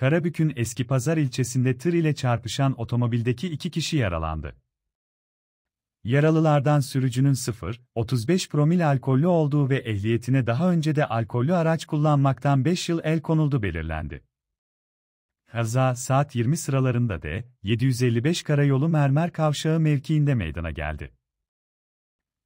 Karabük'ün Eski Pazar ilçesinde tır ile çarpışan otomobildeki iki kişi yaralandı. Yaralılardan sürücünün 0,35 promil alkollü olduğu ve ehliyetine daha önce de alkollü araç kullanmaktan 5 yıl el konuldu belirlendi. Kaza saat 20 sıralarında de 755 Karayolu Mermer Kavşağı mevkiinde meydana geldi.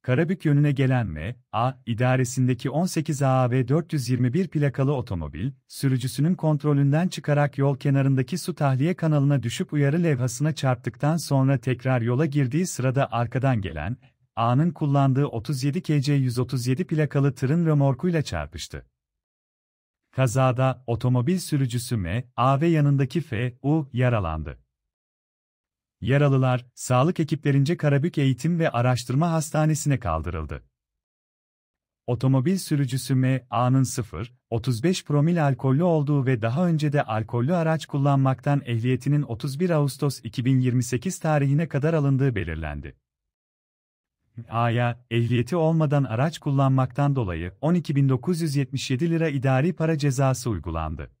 Karabük yönüne gelen M.A. idaresindeki 18 AAV 421 plakalı otomobil, sürücüsünün kontrolünden çıkarak yol kenarındaki su tahliye kanalına düşüp uyarı levhasına çarptıktan sonra tekrar yola girdiği sırada arkadan gelen, A'nın kullandığı 37 KC 137 plakalı tırın römorkuyla çarpıştı. Kazada otomobil sürücüsü M.A. ve yanındaki F.U. yaralandı. Yaralılar, sağlık ekiplerince Karabük Eğitim ve Araştırma Hastanesi'ne kaldırıldı. Otomobil sürücüsü M.A.'nın 0, 35 promil alkollü olduğu ve daha önce de alkollü araç kullanmaktan ehliyetinin 31 Ağustos 2028 tarihine kadar alındığı belirlendi. A'ya, ehliyeti olmadan araç kullanmaktan dolayı 12.977 lira idari para cezası uygulandı.